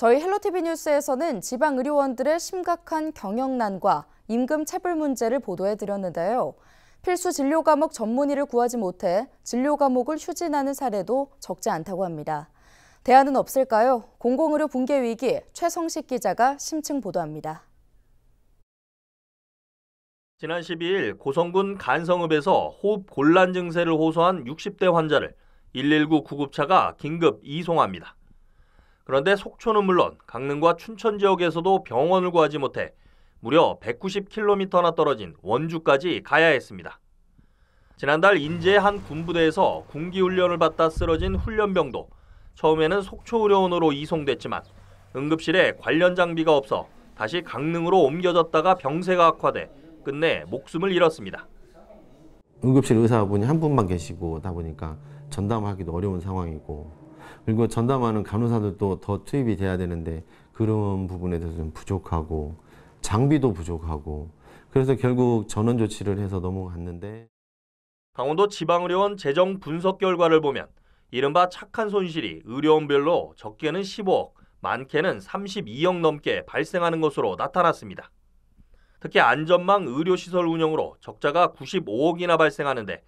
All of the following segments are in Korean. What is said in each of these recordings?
저희 헬로티비 뉴스에서는 지방 의료원들의 심각한 경영난과 임금 체불 문제를 보도해 드렸는데요. 필수 진료 과목 전문의를 구하지 못해 진료 과목을 휴진하는 사례도 적지 않다고 합니다. 대안은 없을까요? 공공의료 붕괴 위기 최성식 기자가 심층 보도합니다. 지난 12일 고성군 간성읍에서 호흡 곤란 증세를 호소한 60대 환자를 119 구급차가 긴급 이송합니다. 그런데 속초는 물론 강릉과 춘천 지역에서도 병원을 구하지 못해 무려 190km나 떨어진 원주까지 가야 했습니다. 지난달 인제 한 군부대에서 군기훈련을 받다 쓰러진 훈련병도 처음에는 속초의료원으로 이송됐지만 응급실에 관련 장비가 없어 다시 강릉으로 옮겨졌다가 병세가 악화돼 끝내 목숨을 잃었습니다. 응급실 의사분이 한 분만 계시고 다 보니까 전담하기도 어려운 상황이고 그리고 전담하는 간호사들도 더 투입이 돼야 되는데 그런 부분에 대해서 좀 부족하고 장비도 부족하고 그래서 결국 전원 조치를 해서 넘어갔는데 강원도 지방의료원 재정 분석 결과를 보면 이른바 착한 손실이 의료원별로 적게는 15억, 많게는 32억 넘게 발생하는 것으로 나타났습니다. 특히 안전망 의료시설 운영으로 적자가 95억이나 발생하는데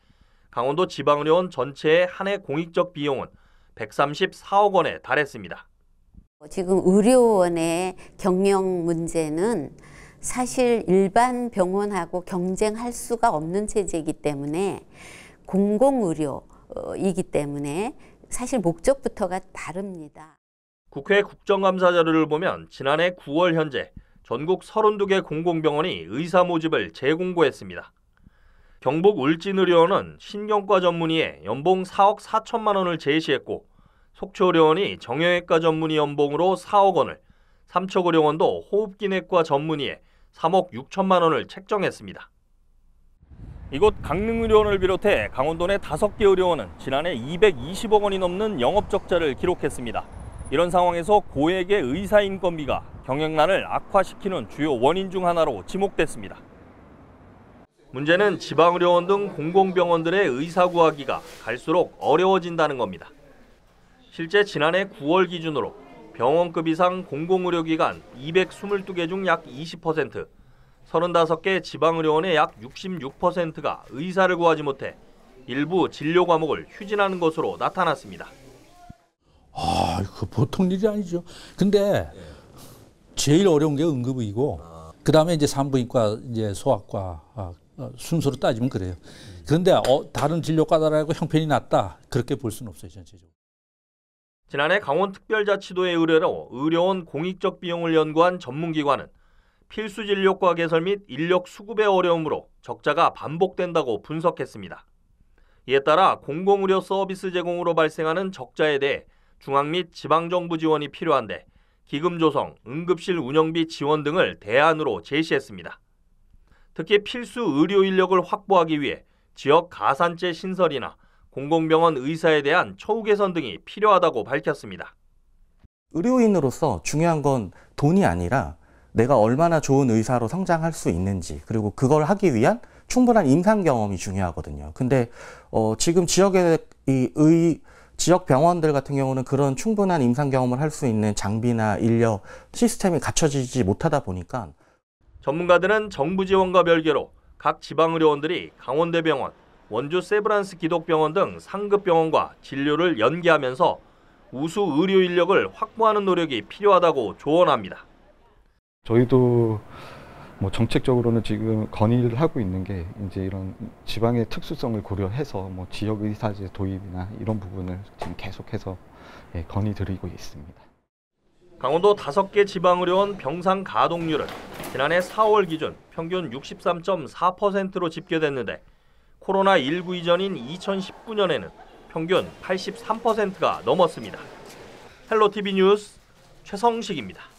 강원도 지방의료원 전체의 한해 공익적 비용은 134억 원에 달했습니다. 지금 의료원의 경영 문제는 사실 일반 병원하고 경쟁할 수가 없는 체제이기 때문에 공공의료이기 때문에 사실 목적부터가 다릅니다. 국회 국정감사 자료를 보면 지난해 9월 현재 전국 32개 공공병원이 의사 모집을 재공고했습니다. 경북 울진의료원은 신경과 전문의에 연봉 4억 4천만 원을 제시했고 속초의료원이 정형외과 전문의 연봉으로 4억 원을, 삼척의료원도 호흡기내과 전문의에 3억 6천만 원을 책정했습니다. 이곳 강릉의료원을 비롯해 강원도 내 5개 의료원은 지난해 220억 원이 넘는 영업적자를 기록했습니다. 이런 상황에서 고액의 의사 인건비가 경영난을 악화시키는 주요 원인 중 하나로 지목됐습니다. 문제는 지방의료원 등 공공병원들의 의사 구하기가 갈수록 어려워진다는 겁니다. 실제 지난해 9월 기준으로 병원급 이상 공공의료기관 222개 중 약 20%, 35개 지방의료원의 약 66%가 의사를 구하지 못해 일부 진료 과목을 휴진하는 것으로 나타났습니다. 아, 그 보통 일이 아니죠. 근데 제일 어려운 게 응급이고, 그 다음에 이제 산부인과, 이제 소아과, 아, 어, 순서로 따지면 그래요. 그런데 어, 다른 진료과다라고 형편이 낮다 그렇게 볼 수는 없어요 전체적으로. 지난해 강원특별자치도의 의뢰로 의료원 공익적 비용을 연구한 전문기관은 필수 진료과 개설 및 인력 수급의 어려움으로 적자가 반복된다고 분석했습니다. 이에 따라 공공의료 서비스 제공으로 발생하는 적자에 대해 중앙 및 지방정부 지원이 필요한데 기금 조성, 응급실 운영비 지원 등을 대안으로 제시했습니다. 특히 필수 의료 인력을 확보하기 위해 지역 가산제 신설이나 공공병원 의사에 대한 처우 개선 등이 필요하다고 밝혔습니다. 의료인으로서 중요한 건 돈이 아니라 내가 얼마나 좋은 의사로 성장할 수 있는지 그리고 그걸 하기 위한 충분한 임상 경험이 중요하거든요. 근데 어 지금 지역의 이의 지역 병원들 같은 경우는 그런 충분한 임상 경험을 할 수 있는 장비나 인력 시스템이 갖춰지지 못하다 보니까 전문가들은 정부 지원과 별개로 각 지방의료원들이 강원대병원, 원주 세브란스 기독병원 등 상급 병원과 진료를 연계하면서 우수 의료 인력을 확보하는 노력이 필요하다고 조언합니다. 저희도 뭐 정책적으로는 지금 건의를 하고 있는 게 이제 이런 지방의 특수성을 고려해서 뭐 지역 의사제 도입이나 이런 부분을 지금 계속해서 예, 건의드리고 있습니다. 강원도 다섯 개 지방의료원 병상 가동률은 지난해 4월 기준 평균 63.4%로 집계됐는데 코로나19 이전인 2019년에는 평균 83%가 넘었습니다. 헬로TV 뉴스 최성식입니다.